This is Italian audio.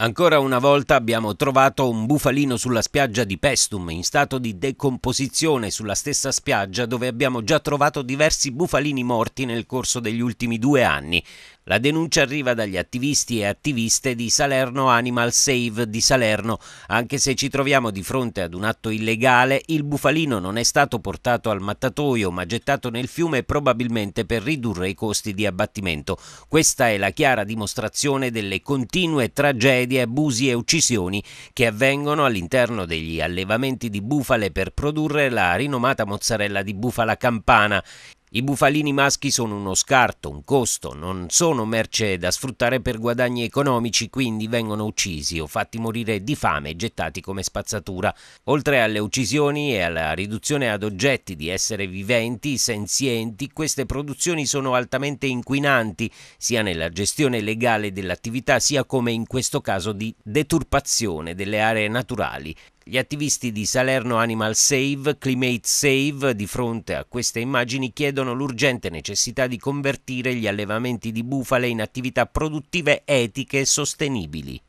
Ancora una volta abbiamo trovato un bufalino sulla spiaggia di Pestum in stato di decomposizione sulla stessa spiaggia dove abbiamo già trovato diversi bufalini morti nel corso degli ultimi due anni. La denuncia arriva dagli attivisti e attiviste di Salerno Animal Save di Salerno. Anche se ci troviamo di fronte ad un atto illegale, il bufalino non è stato portato al mattatoio ma gettato nel fiume probabilmente per ridurre i costi di abbattimento. Questa è la chiara dimostrazione delle continue tragedie, abusi e uccisioni che avvengono all'interno degli allevamenti di bufale per produrre la rinomata mozzarella di bufala campana. I bufalini maschi sono uno scarto, un costo, non sono merce da sfruttare per guadagni economici, quindi vengono uccisi o fatti morire di fame e gettati come spazzatura. Oltre alle uccisioni e alla riduzione ad oggetti di essere viventi, senzienti, queste produzioni sono altamente inquinanti, sia nella gestione legale dell'attività, sia come in questo caso di deturpazione delle aree naturali. Gli attivisti di Salerno Animal Save, Climate Save, di fronte a queste immagini chiedono l'urgente necessità di convertire gli allevamenti di bufale in attività produttive etiche e sostenibili.